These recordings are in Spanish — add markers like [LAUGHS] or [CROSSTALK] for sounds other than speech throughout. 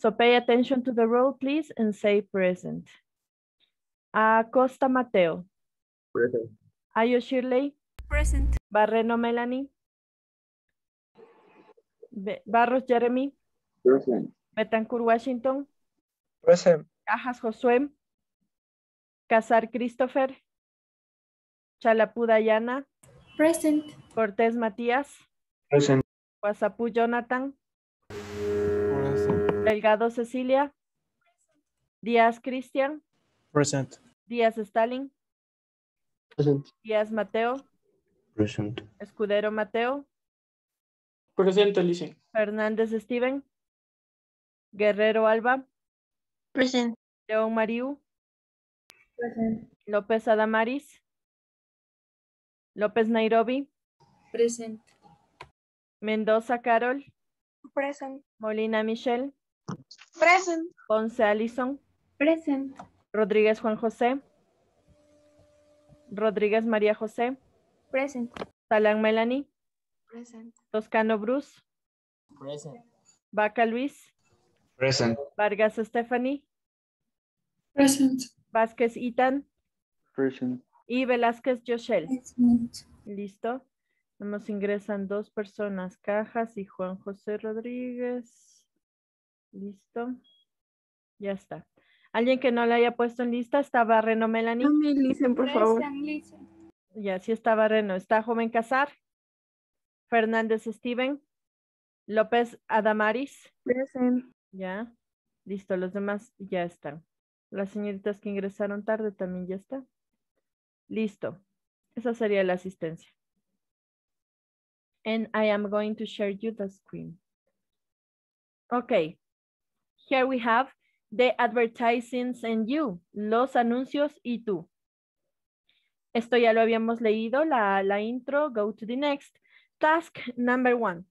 So pay attention to the role, please, and say present. Acosta Mateo. Present. Ayo Shirley. Present. Barreno Melanie. Barros Jeremy. Present. Betancourt Washington. Present. Cajas Josué. Casar Christopher. Chalapuda Present. Cortés Matías. Present. Wasapu Jonathan. Delgado Cecilia. Díaz Cristian. Díaz Stalin. Díaz Mateo. Escudero Mateo. Presente, Fernández Steven. Guerrero Alba. Present. León Mariu. López Adamaris. López Nairobi. Present. Mendoza Carol. Present. Molina Michelle. Present. Ponce Alison. Present. Rodríguez Juan José. Rodríguez María José. Present. Talán Melanie. Present. Toscano Bruce. Present. Vaca Luis. Present. Vargas Stephanie. Present. Vázquez Itan. Present. Y Velázquez Yoshel. Listo. Nos ingresan dos personas, Cajas y Juan José Rodríguez. Listo. Ya está. Alguien que no la haya puesto en lista estaba reno Melanie. No por favor. Ya, sí está Barreno. Está Joven Casar. Fernández Steven. López Adamaris. Present. Ya. Listo, los demás ya están. Las señoritas que ingresaron tarde también ya está. Listo. Esa sería la asistencia. And I am going to share you the screen. Okay. Here we have the advertisements and you, los anuncios y tú. Esto ya lo habíamos leído, la, la intro, go to the next. Task number one.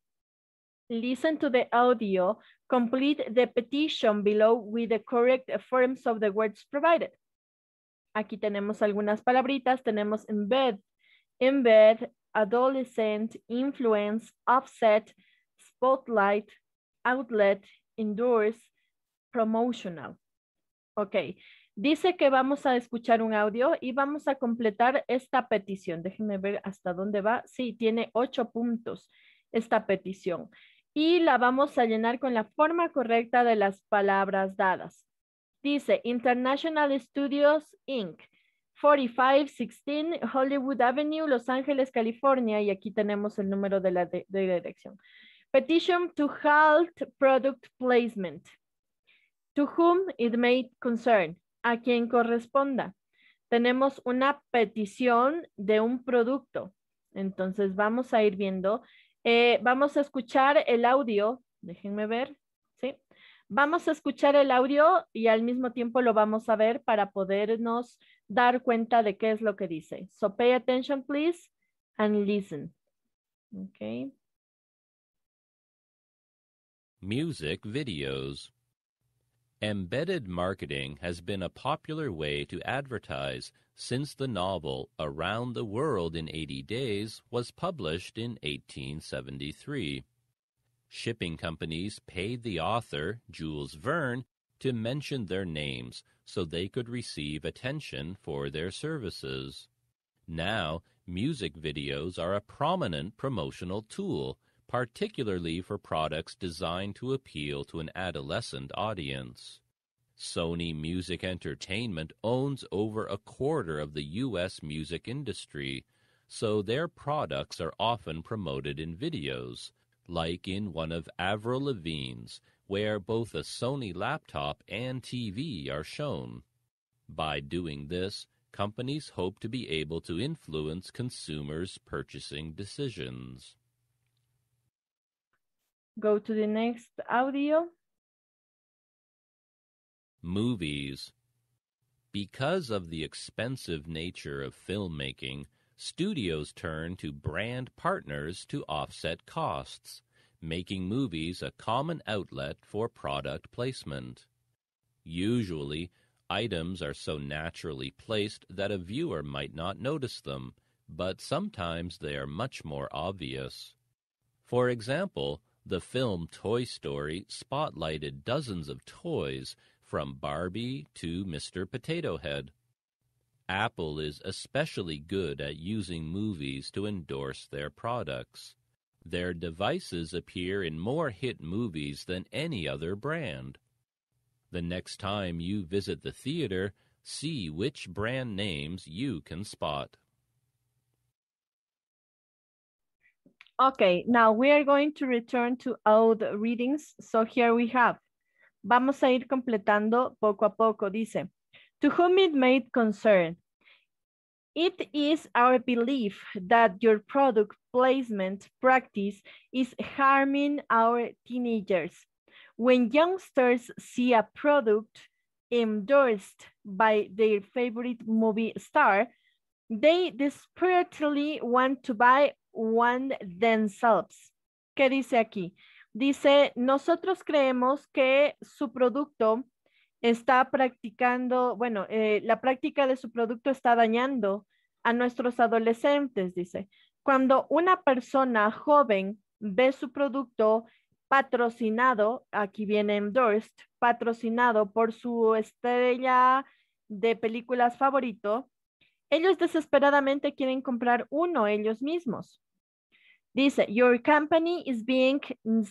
Listen to the audio, complete the petition below with the correct forms of the words provided. Aquí tenemos algunas palabritas, tenemos embed, embed, adolescent, influence, offset, spotlight, outlet, endorse, promotional. Ok, dice que vamos a escuchar un audio y vamos a completar esta petición. Déjenme ver hasta dónde va. Sí, tiene ocho puntos esta petición. Y la vamos a llenar con la forma correcta de las palabras dadas. Dice International Studios Inc. 4516 Hollywood Avenue, Los Ángeles, California. Y aquí tenemos el número de la dirección. Petition to halt product placement. To whom it may concern, a quien corresponda. Tenemos una petición de un producto. Entonces vamos a ir viendo. Eh, vamos a escuchar el audio. Déjenme ver. Sí. Vamos a escuchar el audio y al mismo tiempo lo vamos a ver para podernos dar cuenta de qué es lo que dice. So pay attention, please, and listen. Okay. Music videos. Embedded marketing has been a popular way to advertise since the novel Around the World in 80 Days was published in 1873. Shipping companies paid the author, Jules Verne, to mention their names so they could receive attention for their services. Now, music videos are a prominent promotional tool particularly for products designed to appeal to an adolescent audience. Sony Music Entertainment owns over a quarter of the U.S. music industry, so their products are often promoted in videos, like in one of Avril Lavigne's, where both a Sony laptop and TV are shown. By doing this, companies hope to be able to influence consumers' purchasing decisions. Go to the next audio. Movies. Because of the expensive nature of filmmaking, studios turn to brand partners to offset costs, making movies a common outlet for product placement. Usually, items are so naturally placed that a viewer might not notice them, but sometimes they are much more obvious. For example, the film "Toy Story" spotlighted dozens of toys, from Barbie to Mr. Potato Head. Apple is especially good at using movies to endorse their products. Their devices appear in more hit movies than any other brand. The next time you visit the theater, see which brand names you can spot. Okay, now we are going to return to old readings. So here we have. Vamos a ir completando poco a poco. Dice, to whom it may concern, it is our belief that your product placement practice is harming our teenagers. When youngsters see a product endorsed by their favorite movie star, they desperately want to buy one themselves. ¿Qué dice aquí? Dice, nosotros creemos que su producto está practicando, bueno, eh, la práctica de su producto está dañando a nuestros adolescentes, dice. Cuando una persona joven ve su producto patrocinado, aquí viene endorsed, patrocinado por su estrella de películas favorito, ellos desesperadamente quieren comprar uno ellos mismos. This, your company is being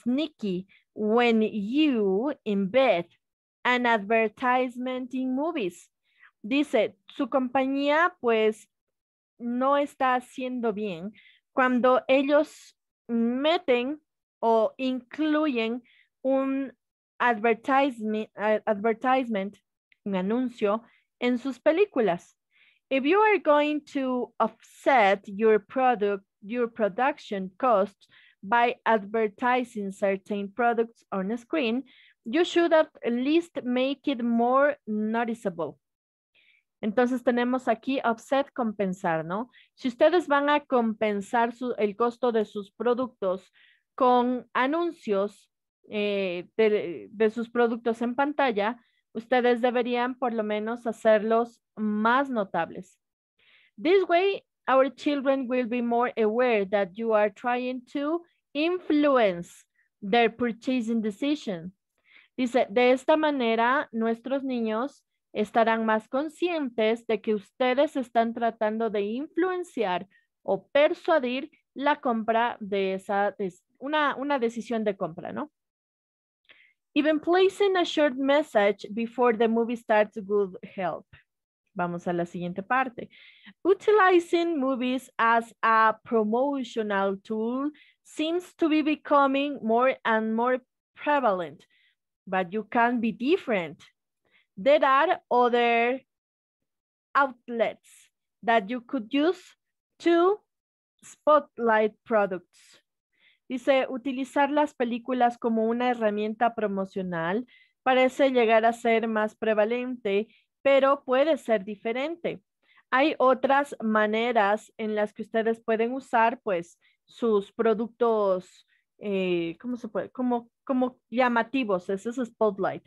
sneaky when you embed an advertisement in movies. Dice, su compañía pues no está haciendo bien cuando ellos meten o incluyen un advertisement, advertisement un anuncio en sus películas. If you are going to offset your product your production costs by advertising certain products on screen, you should at least make it more noticeable. Entonces tenemos aquí offset compensar, ¿no? Si ustedes van a compensar el costo de sus productos con anuncios eh, de, de sus productos en pantalla, ustedes deberían por lo menos hacerlos más notables. This way, our children will be more aware that you are trying to influence their purchasing decision. Dice, de esta manera nuestros niños estarán más conscientes de que ustedes están tratando de influenciar o persuadir la compra de esa, una, una decisión de compra, ¿no? Even placing a short message before the movie starts will help. Vamos a la siguiente parte. Utilizing movies as a promotional tool seems to be becoming more and more prevalent, but you can be different. There are other outlets that you could use to spotlight products. Dice, utilizar las películas como una herramienta promocional parece llegar a ser más prevalente pero puede ser diferente. Hay otras maneras en las que ustedes pueden usar, pues, sus productos, eh, ¿cómo se puede? Como, llamativos, ese es Spotlight.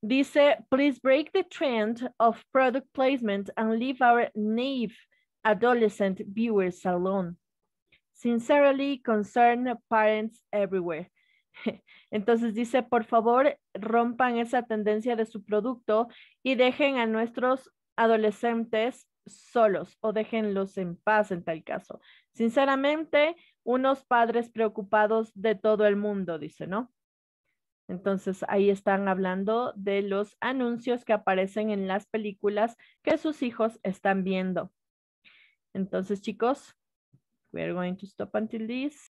Dice, please break the trend of product placement and leave our naive adolescent viewers alone. Sincerely concerned parents everywhere. [LAUGHS] Entonces dice, por favor, rompan esa tendencia de su producto y dejen a nuestros adolescentes solos o déjenlos en paz en tal caso. Sinceramente, unos padres preocupados de todo el mundo, dice, ¿no? Entonces ahí están hablando de los anuncios que aparecen en las películas que sus hijos están viendo. Entonces, chicos, are going to stop until this.